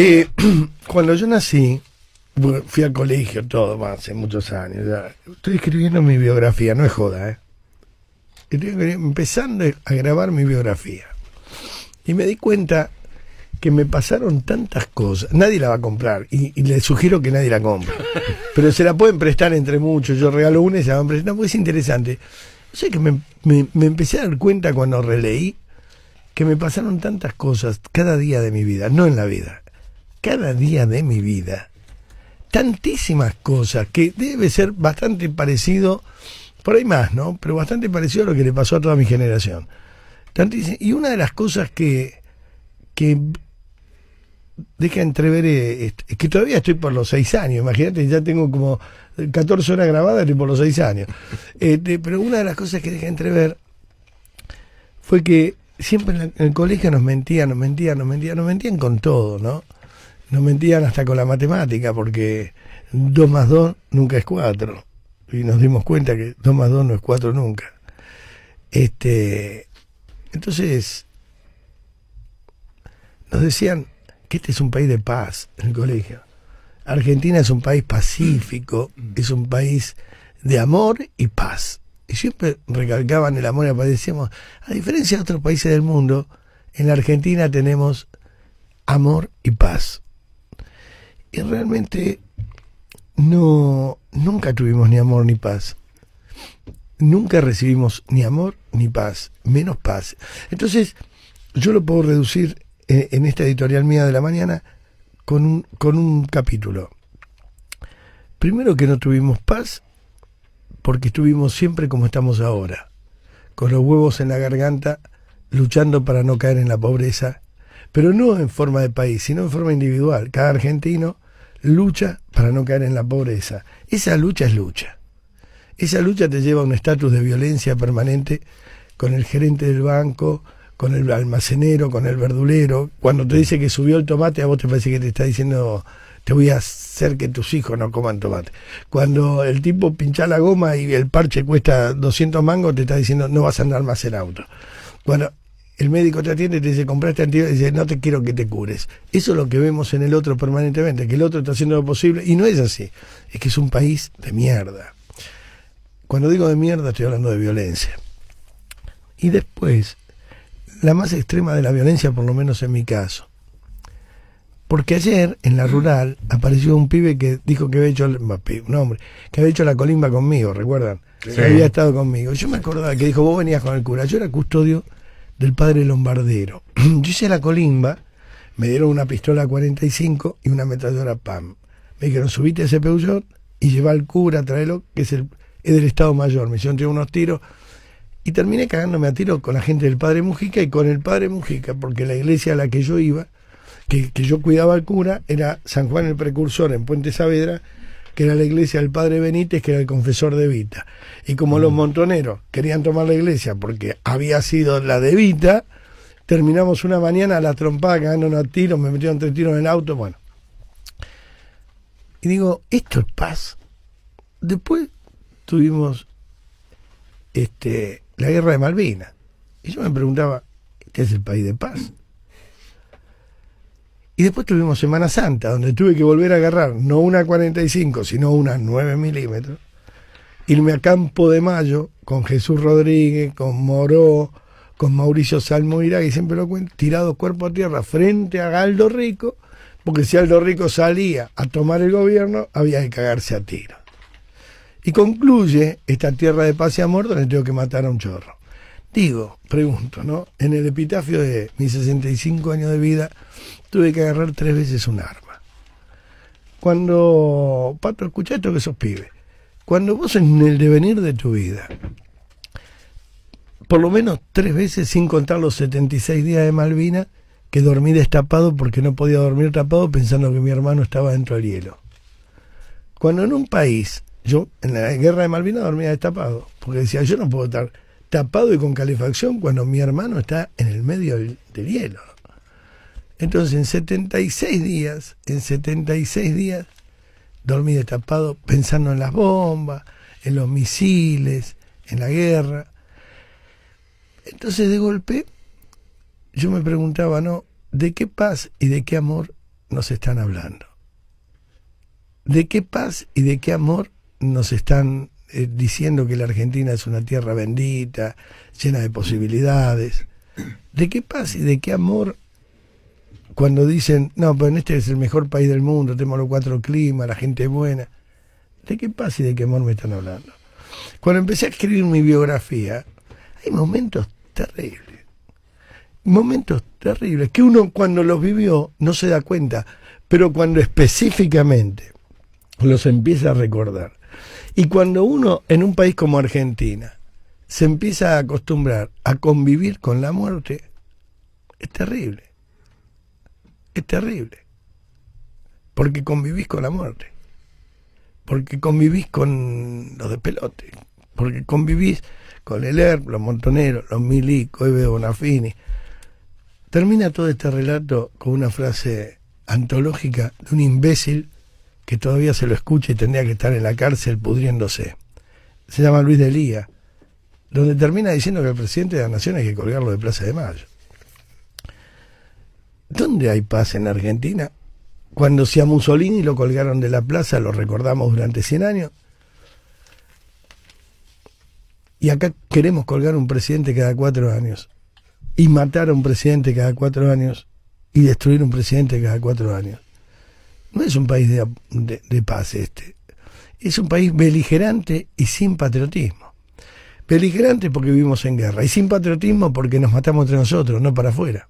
Eh, cuando yo nací, fui al colegio, todo, hace muchos años. Estoy escribiendo mi biografía, no es joda, ¿eh? Estoy empezando a grabar mi biografía. Y me di cuenta que me pasaron tantas cosas. Nadie la va a comprar y, le sugiero que nadie la compre. Pero se la pueden prestar entre muchos. Yo regalo una y se la van a prestar porque es interesante. O sea que me empecé a dar cuenta cuando releí que me pasaron tantas cosas cada día de mi vida, no en la vida, cada día de mi vida tantísimas cosas que debe ser bastante parecido, por ahí más, ¿no? Pero bastante parecido a lo que le pasó a toda mi generación. y una de las cosas que, que deja entrever eh, es, que todavía estoy por los seis años, imagínate, ya tengo como 14 horas grabadas, y por los seis años. Este, pero una de las cosas que deja entrever fue que siempre en el colegio nos mentían, nos mentían, nos mentían, nos mentían con todo, ¿no? Nos mentían hasta con la matemática, porque 2 más 2 nunca es 4. Y nos dimos cuenta que 2 más 2 no es 4 nunca. Este, entonces, nos decían que este es un país de paz en el colegio. Argentina es un país pacífico, mm. es un país de amor y paz. Y siempre recalcaban el amor y la paz. Decíamos, a diferencia de otros países del mundo, en la Argentina tenemos amor y paz realmente no, nunca tuvimos ni amor ni paz. Nunca recibimos ni amor ni paz, menos paz. Entonces, yo lo puedo reducir en, eh, en esta editorial mía de la mañana con un, con un capítulo. Primero que no tuvimos paz porque estuvimos siempre como estamos ahora, con los huevos en la garganta, luchando para no caer en la pobreza, pero no en forma de país, sino en forma individual. Cada argentino lucha para no caer en la pobreza. Esa lucha es lucha. Esa lucha te lleva a un estatus de violencia permanente con el gerente del banco, con el almacenero, con el verdulero. Cuando te dice que subió el tomate, a vos te parece que te está diciendo, te voy a hacer que tus hijos no coman tomate. Cuando el tipo pincha la goma y el parche cuesta 200 mangos, te está diciendo, no vas a andar más en auto. Bueno, el médico te atiende y te dice, compraste antibióticos, y dice, no te quiero que te cures. Eso es lo que vemos en el otro permanentemente, que el otro está haciendo lo posible, y no es así, es que es un país de mierda. Cuando digo de mierda estoy hablando de violencia. Y después, la más extrema de la violencia, por lo menos en mi caso. Porque ayer, en la rural, apareció un pibe que dijo que había hecho, un hombre, que había hecho la colimba conmigo, ¿recuerdan? Que había estado conmigo. Yo me acordaba que dijo, vos venías con el cura, yo era custodio del padre Lombardero. Yo hice la colimba, me dieron una pistola 45 y una ametralladora PAM. Me dijeron, subite ese peullón y lleva al cura, tráelo, que es, el, es del Estado Mayor. Me hicieron unos tiros y terminé cagándome a tiro con la gente del padre Mujica y con el padre Mujica, porque la iglesia a la que yo iba, que, que yo cuidaba al cura, era San Juan el Precursor en Puente Saavedra, que era la iglesia del padre Benítez, que era el confesor de Vita. Y como mm. los montoneros querían tomar la iglesia porque había sido la de Vita, terminamos una mañana a la trompada, ganando a tiros, me metieron tres tiros en el auto, bueno. Y digo, esto es paz. Después tuvimos este, la guerra de Malvinas. Y yo me preguntaba, ¿este es el país de paz? Y después tuvimos Semana Santa, donde tuve que volver a agarrar no una 45, sino una 9 milímetros. Irme a Campo de Mayo con Jesús Rodríguez, con Moró, con Mauricio Salmoira, y siempre lo cuento, tirado cuerpo a tierra frente a Aldo Rico, porque si Aldo Rico salía a tomar el gobierno, había que cagarse a tiro. Y concluye esta tierra de paz y amor donde tengo que matar a un chorro. Digo, pregunto, ¿no? En el epitafio de mis 65 años de vida tuve que agarrar tres veces un arma. Cuando, Pato, escucha esto que sos pibe. Cuando vos en el devenir de tu vida, por lo menos tres veces, sin contar los 76 días de Malvina, que dormí destapado porque no podía dormir tapado pensando que mi hermano estaba dentro del hielo. Cuando en un país, yo en la guerra de Malvina dormía destapado, porque decía, yo no puedo estar tapado y con calefacción cuando mi hermano está en el medio del, hielo. Entonces en 76 días, en 76 días, dormí tapado pensando en las bombas, en los misiles, en la guerra. Entonces de golpe yo me preguntaba, ¿no? ¿De qué paz y de qué amor nos están hablando? ¿De qué paz y de qué amor nos están eh, diciendo que la Argentina es una tierra bendita, llena de posibilidades. ¿De qué paz y de qué amor cuando dicen, no, pero en este es el mejor país del mundo, tenemos los cuatro climas, la gente es buena? ¿De qué paz y de qué amor me están hablando? Cuando empecé a escribir mi biografía, hay momentos terribles. Momentos terribles que uno cuando los vivió no se da cuenta, pero cuando específicamente los empieza a recordar y cuando uno en un país como Argentina se empieza a acostumbrar a convivir con la muerte, es terrible. Es terrible. Porque convivís con la muerte. Porque convivís con los de pelote. Porque convivís con el ERP, los montoneros, los milicos, Eve Bonafini. Termina todo este relato con una frase antológica de un imbécil que todavía se lo escucha y tendría que estar en la cárcel pudriéndose. Se llama Luis de Lía, donde termina diciendo que el presidente de la Nación hay que colgarlo de Plaza de Mayo. ¿Dónde hay paz en Argentina? Cuando si a Mussolini lo colgaron de la plaza, lo recordamos durante 100 años. Y acá queremos colgar un presidente cada cuatro años. Y matar a un presidente cada cuatro años. Y destruir un presidente cada cuatro años no es un país de, paz este. Es un país beligerante y sin patriotismo. Beligerante porque vivimos en guerra y sin patriotismo porque nos matamos entre nosotros, no para afuera.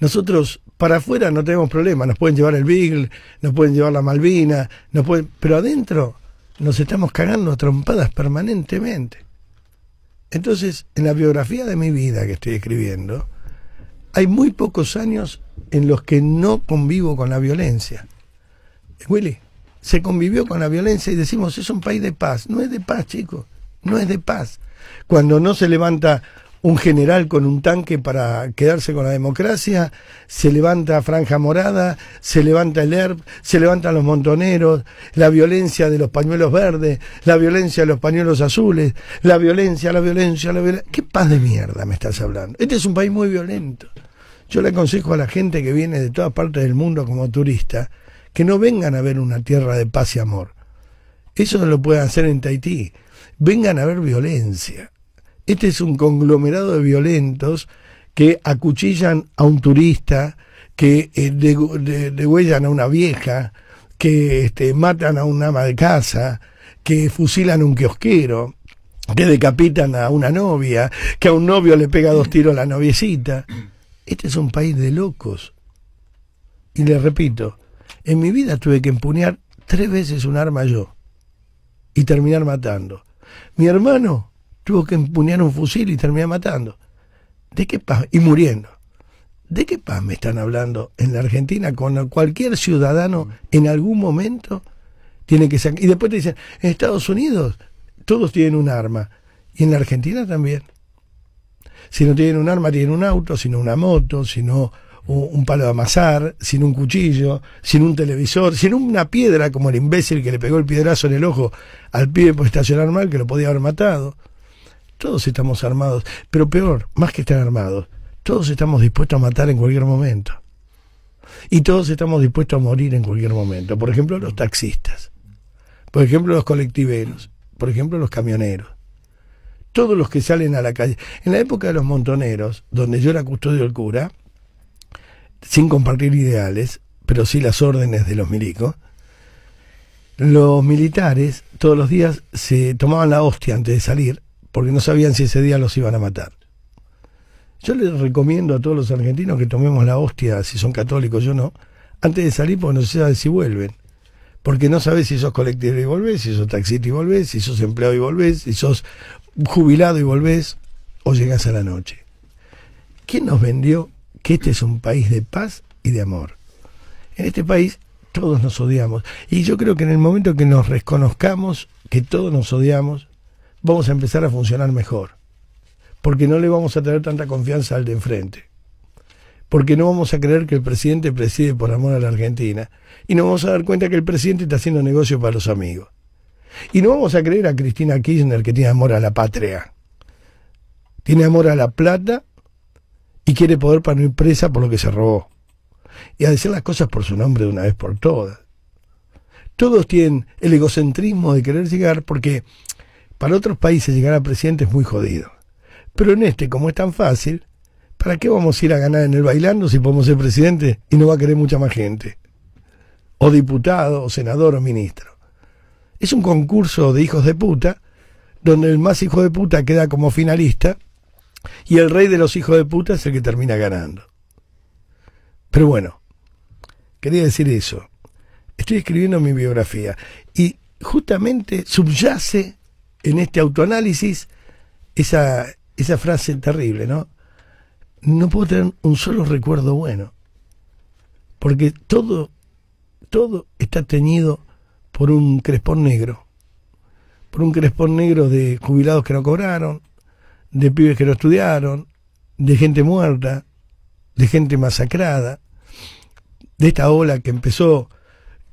Nosotros para afuera no tenemos problema, nos pueden llevar el Beagle, nos pueden llevar la Malvina, nos pueden, pero adentro nos estamos cagando a trompadas permanentemente. Entonces, en la biografía de mi vida que estoy escribiendo, hay muy pocos años en los que no convivo con la violencia. Willy, se convivió con la violencia y decimos, es un país de paz. No es de paz, chicos, no es de paz. Cuando no se levanta un general con un tanque para quedarse con la democracia, se levanta Franja Morada, se levanta el ERP, se levantan los montoneros, la violencia de los pañuelos verdes, la violencia de los pañuelos azules, la violencia, la violencia, la violencia. ¿Qué paz de mierda me estás hablando? Este es un país muy violento. Yo le aconsejo a la gente que viene de todas partes del mundo como turista que no vengan a ver una tierra de paz y amor. Eso no lo pueden hacer en Tahití. Vengan a ver violencia. Este es un conglomerado de violentos que acuchillan a un turista, que eh, degüellan a una vieja, que este, matan a un ama de casa, que fusilan a un kiosquero, que decapitan a una novia, que a un novio le pega dos tiros a la noviecita. Este es un país de locos. Y le repito, en mi vida tuve que empuñar tres veces un arma yo y terminar matando. Mi hermano tuvo que empuñar un fusil y terminar matando. ¿De qué paz? Y muriendo. ¿De qué paz me están hablando en la Argentina cuando cualquier ciudadano en algún momento tiene que sacar? Y después te dicen, en Estados Unidos todos tienen un arma. Y en la Argentina también. Si no tienen un arma, tienen un auto, sino una moto, sino un palo de amasar, sin un cuchillo, sin un televisor, sin una piedra como el imbécil que le pegó el piedrazo en el ojo al pibe por estacionar mal, que lo podía haber matado. Todos estamos armados, pero peor, más que estar armados, todos estamos dispuestos a matar en cualquier momento. Y todos estamos dispuestos a morir en cualquier momento. Por ejemplo, los taxistas. Por ejemplo, los colectiveros. Por ejemplo, los camioneros todos los que salen a la calle. En la época de los montoneros, donde yo era custodio del cura, sin compartir ideales, pero sí las órdenes de los milicos, los militares todos los días se tomaban la hostia antes de salir porque no sabían si ese día los iban a matar. Yo les recomiendo a todos los argentinos que tomemos la hostia, si son católicos yo no, antes de salir porque no se sabe si vuelven. Porque no sabes si sos colectivo y volvés, si sos taxista y volvés, si sos empleado y volvés, si sos jubilado y volvés o llegás a la noche. ¿Quién nos vendió que este es un país de paz y de amor? En este país todos nos odiamos. Y yo creo que en el momento que nos reconozcamos que todos nos odiamos, vamos a empezar a funcionar mejor. Porque no le vamos a tener tanta confianza al de enfrente. Porque no vamos a creer que el presidente preside por amor a la Argentina. Y nos vamos a dar cuenta que el presidente está haciendo negocio para los amigos. Y no vamos a creer a Cristina Kirchner que tiene amor a la patria. Tiene amor a la plata y quiere poder para no ir presa por lo que se robó. Y a decir las cosas por su nombre de una vez por todas. Todos tienen el egocentrismo de querer llegar porque para otros países llegar a presidente es muy jodido. Pero en este, como es tan fácil, ¿para qué vamos a ir a ganar en el bailando si podemos ser presidente y no va a querer mucha más gente? O diputado, o senador, o ministro. Es un concurso de hijos de puta, donde el más hijo de puta queda como finalista y el rey de los hijos de puta es el que termina ganando. Pero bueno, quería decir eso. Estoy escribiendo mi biografía y justamente subyace en este autoanálisis esa, esa frase terrible, ¿no? No puedo tener un solo recuerdo bueno, porque todo, todo está teñido por un crespón negro, por un crespón negro de jubilados que no cobraron, de pibes que no estudiaron, de gente muerta, de gente masacrada, de esta ola que empezó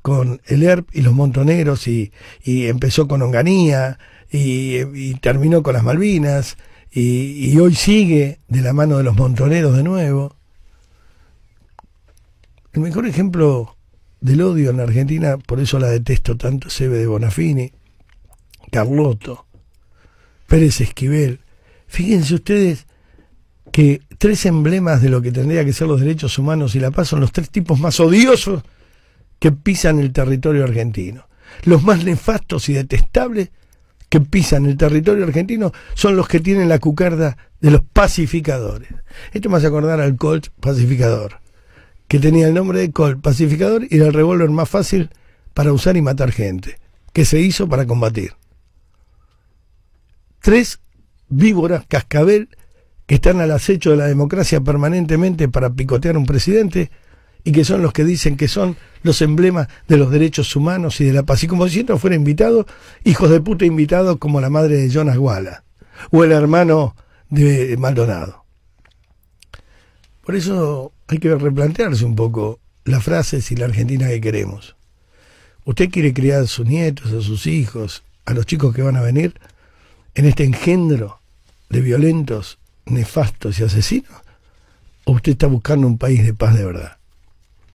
con el ERP y los montoneros y, y empezó con Onganía y, terminó con las Malvinas y, y hoy sigue de la mano de los montoneros de nuevo. El mejor ejemplo del odio en la Argentina, por eso la detesto tanto, Sebe de Bonafini, Carlotto, Pérez Esquivel. Fíjense ustedes que tres emblemas de lo que tendría que ser los derechos humanos y la paz son los tres tipos más odiosos que pisan el territorio argentino. Los más nefastos y detestables que pisan el territorio argentino son los que tienen la cucarda de los pacificadores. Esto me hace acordar al Colt pacificador que tenía el nombre de Colt pacificador y era el revólver más fácil para usar y matar gente, que se hizo para combatir. Tres víboras, cascabel, que están al acecho de la democracia permanentemente para picotear a un presidente y que son los que dicen que son los emblemas de los derechos humanos y de la paz. Y como si no fuera invitado, hijos de puta invitados como la madre de Jonas Walla o el hermano de Maldonado. Por eso hay que replantearse un poco las frase si la Argentina que queremos. ¿Usted quiere criar a sus nietos, a sus hijos, a los chicos que van a venir en este engendro de violentos, nefastos y asesinos? ¿O usted está buscando un país de paz de verdad?